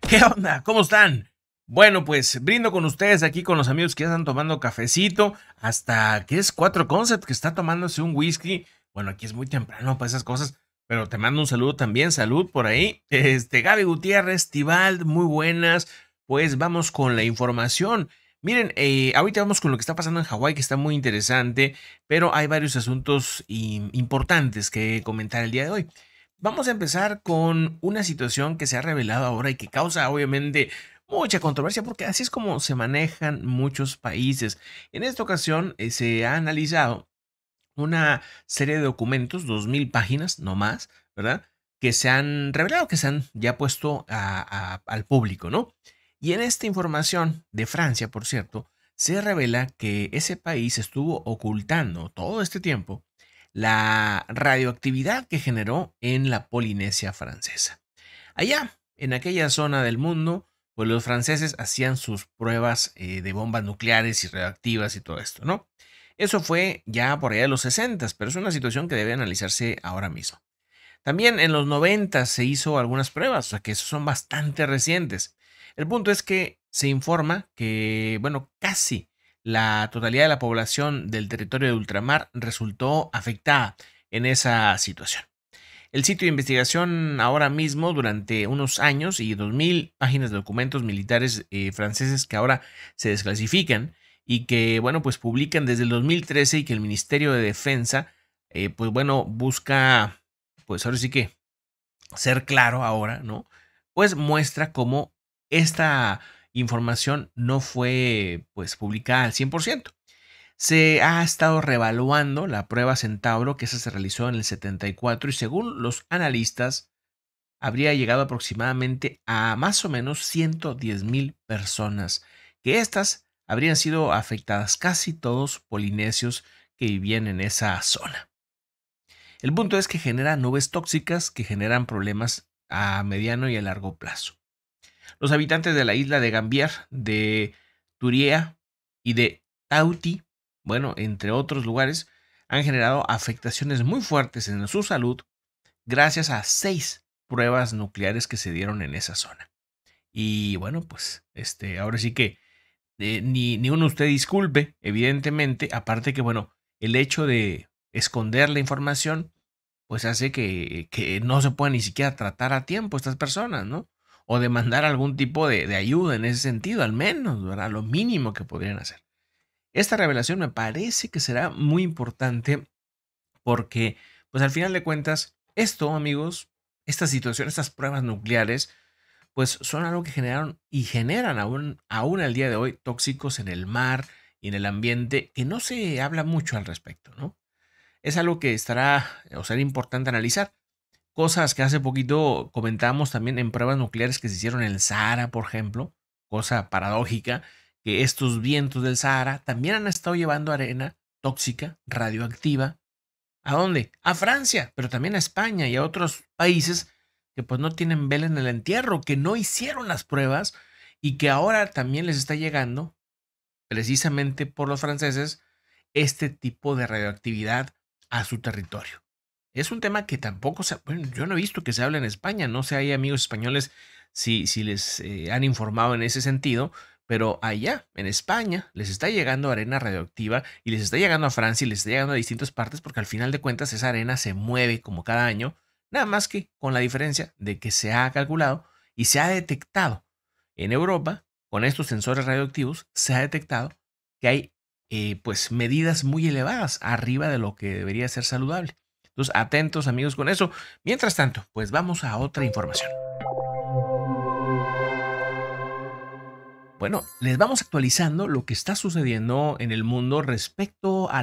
¿Qué onda? ¿Cómo están? Bueno, pues brindo con ustedes aquí con los amigos que ya están tomando cafecito, hasta que es cuatro Concept que está tomándose un whisky. Bueno, aquí es muy temprano para esas cosas, pero te mando un saludo también, salud por ahí. Este, Gaby Gutiérrez, Tibald, muy buenas. Pues vamos con la información. Miren, eh, ahorita vamos con lo que está pasando en Hawái, que está muy interesante, pero hay varios asuntos importantes que comentar el día de hoy. Vamos a empezar con una situación que se ha revelado ahora y que causa obviamente mucha controversia porque así es como se manejan muchos países. En esta ocasión eh, se ha analizado una serie de documentos, 2.000 páginas, no más, ¿verdad? Que se han revelado, que se han ya puesto al público, ¿no? Y en esta información, de Francia, por cierto, se revela que ese país estuvo ocultando todo este tiempo la radioactividad que generó en la Polinesia francesa. Allá, en aquella zona del mundo, pues los franceses hacían sus pruebas eh, de bombas nucleares y radioactivas y todo esto, ¿no? Eso fue ya por allá de los 60, pero es una situación que debe analizarse ahora mismo. También en los 90 se hizo algunas pruebas, o sea que son bastante recientes. El punto es que se informa que, bueno, casi la totalidad de la población del territorio de ultramar resultó afectada en esa situación. El sitio de investigación ahora mismo durante unos años y dos mil páginas de documentos militares eh, franceses que ahora se desclasifican y que, bueno, pues publican desde el 2013 y que el Ministerio de Defensa, eh, pues bueno, busca, pues ahora sí que ser claro ahora, ¿no? Pues muestra cómo esta información no fue pues, publicada al 100%. Se ha estado revaluando la prueba Centauro, que esa se realizó en el 74 y según los analistas, habría llegado aproximadamente a más o menos 110 mil personas, que estas habrían sido afectadas casi todos polinesios que vivían en esa zona. El punto es que genera nubes tóxicas que generan problemas a mediano y a largo plazo. Los habitantes de la isla de Gambier, de Turía y de Tauti, bueno, entre otros lugares, han generado afectaciones muy fuertes en su salud gracias a seis pruebas nucleares que se dieron en esa zona. Y bueno, pues este, ahora sí que eh, ni, ni uno usted disculpe, evidentemente, aparte que bueno, el hecho de esconder la información, pues hace que, que no se pueda ni siquiera tratar a tiempo estas personas, ¿no? o demandar algún tipo de, ayuda en ese sentido, al menos, ¿verdad? Lo mínimo que podrían hacer. Esta revelación me parece que será muy importante porque, pues al final de cuentas, esto, amigos, esta situación, estas pruebas nucleares, pues son algo que generaron y generan aún, aún al día de hoy tóxicos en el mar y en el ambiente, que no se habla mucho al respecto, ¿no? Es algo que estará o será importante analizar. Cosas que hace poquito comentábamos también en pruebas nucleares que se hicieron en el Sahara, por ejemplo, cosa paradójica, que estos vientos del Sahara también han estado llevando arena tóxica, radioactiva. ¿A dónde? A Francia, pero también a España y a otros países que pues no tienen vela en el entierro, que no hicieron las pruebas y que ahora también les está llegando, precisamente por los franceses, este tipo de radioactividad a su territorio. Es un tema que tampoco se, bueno, yo no he visto que se hable en España, no sé, hay amigos españoles si, si les eh, han informado en ese sentido, pero allá, en España, les está llegando arena radioactiva y les está llegando a Francia y les está llegando a distintas partes porque al final de cuentas esa arena se mueve como cada año, nada más que con la diferencia de que se ha calculado y se ha detectado en Europa, con estos sensores radioactivos, se ha detectado que hay eh, pues medidas muy elevadas arriba de lo que debería ser saludable. Entonces, atentos amigos con eso. Mientras tanto, pues vamos a otra información. Bueno, les vamos actualizando lo que está sucediendo en el mundo respecto a